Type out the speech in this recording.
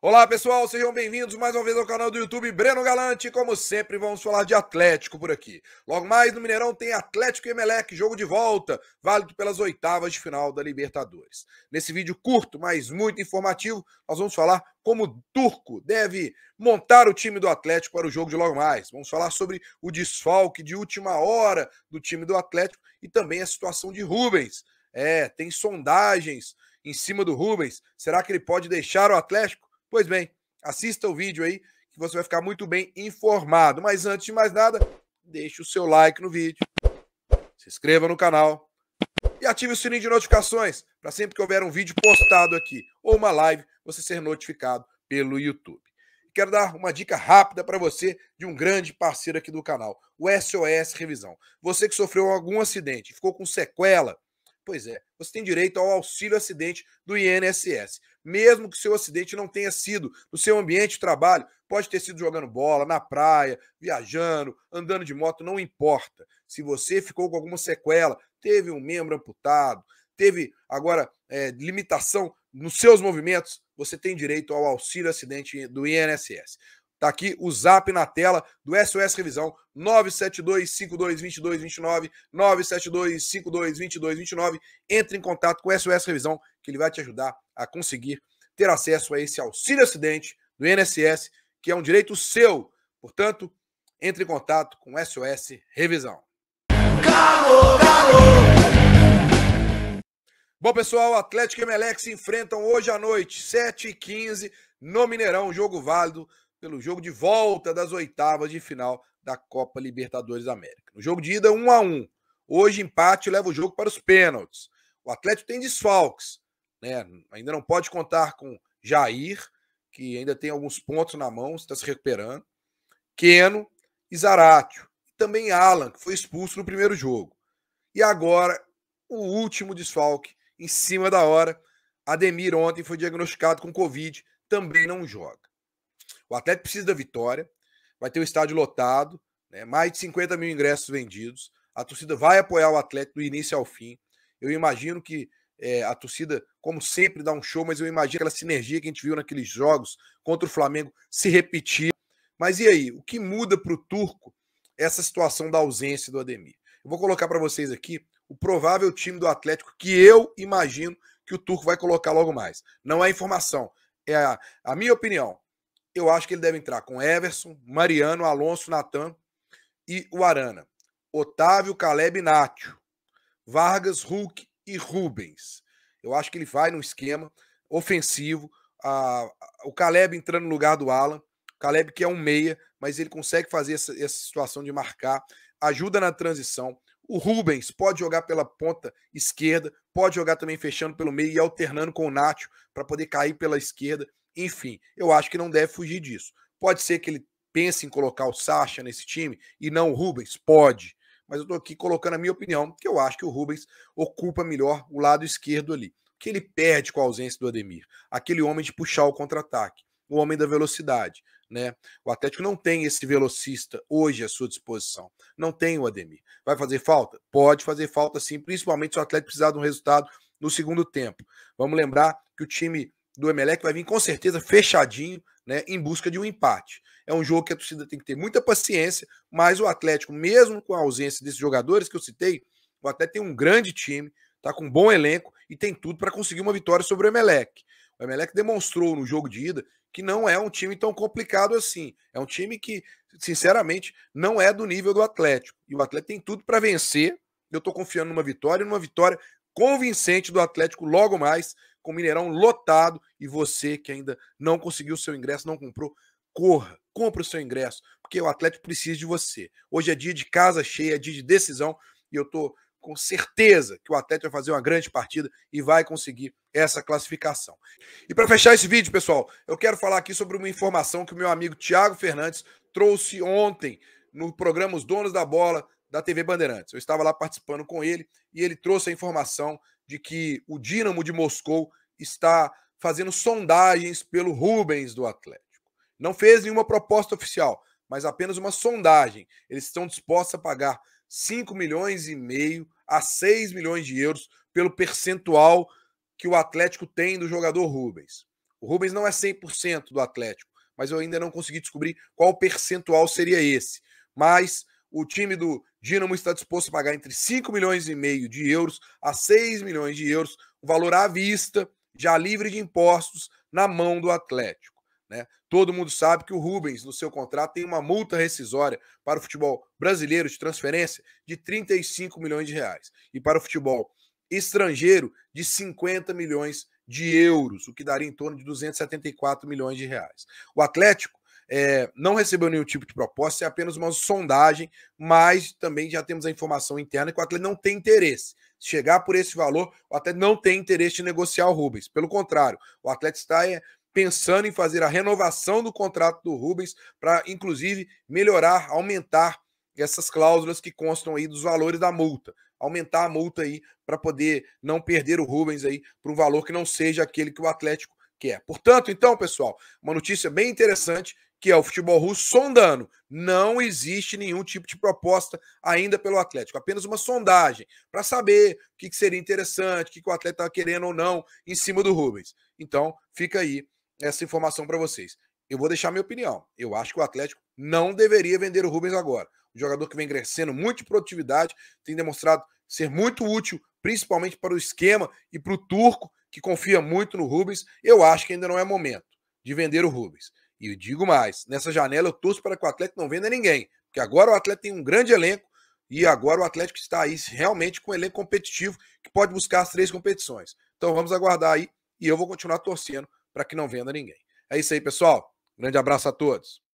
Olá pessoal, sejam bem-vindos mais uma vez ao canal do YouTube Breno Galante. Como sempre, vamos falar de Atlético por aqui. Logo mais no Mineirão tem Atlético e Emelec, jogo de volta, válido pelas oitavas de final da Libertadores. Nesse vídeo curto, mas muito informativo, nós vamos falar como o Turco deve montar o time do Atlético para o jogo de logo mais. Vamos falar sobre o desfalque de última hora do time do Atlético e também a situação de Rubens. É, tem sondagens em cima do Rubens. Será que ele pode deixar o Atlético? Pois bem, assista o vídeo aí que você vai ficar muito bem informado. Mas antes de mais nada, deixe o seu like no vídeo, se inscreva no canal e ative o sininho de notificações para sempre que houver um vídeo postado aqui ou uma live, você ser notificado pelo YouTube. Quero dar uma dica rápida para você de um grande parceiro aqui do canal, o SOS Revisão. Você que sofreu algum acidente, ficou com sequela, Pois é, você tem direito ao auxílio acidente do INSS. Mesmo que seu acidente não tenha sido no seu ambiente de trabalho, pode ter sido jogando bola, na praia, viajando, andando de moto, não importa. Se você ficou com alguma sequela, teve um membro amputado, teve agora é, limitação nos seus movimentos, você tem direito ao auxílio acidente do INSS. Tá aqui o zap na tela do SOS Revisão, 972-522229, 972-522229. Entre em contato com o SOS Revisão, que ele vai te ajudar a conseguir ter acesso a esse auxílio acidente do INSS, que é um direito seu. Portanto, entre em contato com o SOS Revisão. Calor, calor. Bom, pessoal, Atlético e Melec se enfrentam hoje à noite, 7h15, no Mineirão, jogo válido pelo jogo de volta das oitavas de final da Copa Libertadores América. No jogo de ida, 1 a 1 Hoje, empate leva o jogo para os pênaltis. O Atlético tem desfalques, né? ainda não pode contar com Jair, que ainda tem alguns pontos na mão, está se recuperando. Keno e Zaratio. também Alan, que foi expulso no primeiro jogo. E agora, o último desfalque, em cima da hora. Ademir ontem foi diagnosticado com Covid, também não joga. O Atlético precisa da vitória, vai ter o estádio lotado, né? mais de 50 mil ingressos vendidos. A torcida vai apoiar o Atlético do início ao fim. Eu imagino que é, a torcida, como sempre, dá um show, mas eu imagino aquela sinergia que a gente viu naqueles jogos contra o Flamengo se repetir. Mas e aí? O que muda para o turco essa situação da ausência do Ademir? Eu vou colocar para vocês aqui o provável time do Atlético que eu imagino que o turco vai colocar logo mais. Não é informação, é a, a minha opinião eu acho que ele deve entrar com Everson, Mariano, Alonso, Natan e o Arana. Otávio, Caleb e Nátio. Vargas, Hulk e Rubens. Eu acho que ele vai num esquema ofensivo. o Caleb entrando no lugar do Alan. O Caleb que é um meia, mas ele consegue fazer essa, essa situação de marcar. Ajuda na transição. O Rubens pode jogar pela ponta esquerda, pode jogar também fechando pelo meio e alternando com o Nacho para poder cair pela esquerda enfim, eu acho que não deve fugir disso. Pode ser que ele pense em colocar o Sacha nesse time e não o Rubens? Pode. Mas eu estou aqui colocando a minha opinião, que eu acho que o Rubens ocupa melhor o lado esquerdo ali. O que ele perde com a ausência do Ademir? Aquele homem de puxar o contra-ataque, o homem da velocidade. Né? O Atlético não tem esse velocista hoje à sua disposição. Não tem o Ademir. Vai fazer falta? Pode fazer falta sim, principalmente se o Atlético precisar de um resultado no segundo tempo. Vamos lembrar que o time do Emelec vai vir com certeza fechadinho, né, em busca de um empate. É um jogo que a torcida tem que ter muita paciência, mas o Atlético, mesmo com a ausência desses jogadores que eu citei, o Atlético tem um grande time, tá com um bom elenco e tem tudo para conseguir uma vitória sobre o Emelec. O Emelec demonstrou no jogo de ida que não é um time tão complicado assim. É um time que, sinceramente, não é do nível do Atlético. E o Atlético tem tudo para vencer. Eu estou confiando numa vitória, numa vitória convincente do Atlético logo mais com o Mineirão lotado e você que ainda não conseguiu o seu ingresso, não comprou, corra, compra o seu ingresso, porque o Atlético precisa de você. Hoje é dia de casa cheia, é dia de decisão e eu tô com certeza que o Atlético vai fazer uma grande partida e vai conseguir essa classificação. E para fechar esse vídeo, pessoal, eu quero falar aqui sobre uma informação que o meu amigo Thiago Fernandes trouxe ontem no programa Os Donos da Bola da TV Bandeirantes. Eu estava lá participando com ele e ele trouxe a informação de que o Dínamo de Moscou está fazendo sondagens pelo Rubens do Atlético. Não fez nenhuma proposta oficial, mas apenas uma sondagem. Eles estão dispostos a pagar 5 milhões e meio a 6 milhões de euros pelo percentual que o Atlético tem do jogador Rubens. O Rubens não é 100% do Atlético, mas eu ainda não consegui descobrir qual percentual seria esse. Mas o time do Dinamo está disposto a pagar entre 5 milhões e meio de euros a 6 milhões de euros, o valor à vista, já livre de impostos, na mão do Atlético. Né? Todo mundo sabe que o Rubens, no seu contrato, tem uma multa rescisória para o futebol brasileiro de transferência de 35 milhões de reais e para o futebol estrangeiro de 50 milhões de euros, o que daria em torno de 274 milhões de reais. O Atlético é, não recebeu nenhum tipo de proposta, é apenas uma sondagem, mas também já temos a informação interna que o atleta não tem interesse. Se chegar por esse valor, o atleta não tem interesse de negociar o Rubens. Pelo contrário, o Atlético está é, pensando em fazer a renovação do contrato do Rubens para, inclusive, melhorar, aumentar essas cláusulas que constam aí dos valores da multa. Aumentar a multa aí para poder não perder o Rubens aí para um valor que não seja aquele que o Atlético quer. Portanto, então, pessoal, uma notícia bem interessante que é o futebol russo, sondando. Não existe nenhum tipo de proposta ainda pelo Atlético, apenas uma sondagem para saber o que, seria interessante, o que, o Atlético está querendo ou não em cima do Rubens. Então, fica aí essa informação para vocês. Eu vou deixar minha opinião. Eu acho que o Atlético não deveria vender o Rubens agora. Um jogador que vem crescendo muito de produtividade, tem demonstrado ser muito útil, principalmente para o esquema e para o turco, que confia muito no Rubens. Eu acho que ainda não é momento de vender o Rubens. E digo mais, nessa janela eu torço para que o Atlético não venda ninguém, porque agora o Atlético tem um grande elenco e agora o Atlético está aí realmente com um elenco competitivo que pode buscar as três competições. Então vamos aguardar aí e eu vou continuar torcendo para que não venda ninguém. É isso aí, pessoal. Grande abraço a todos.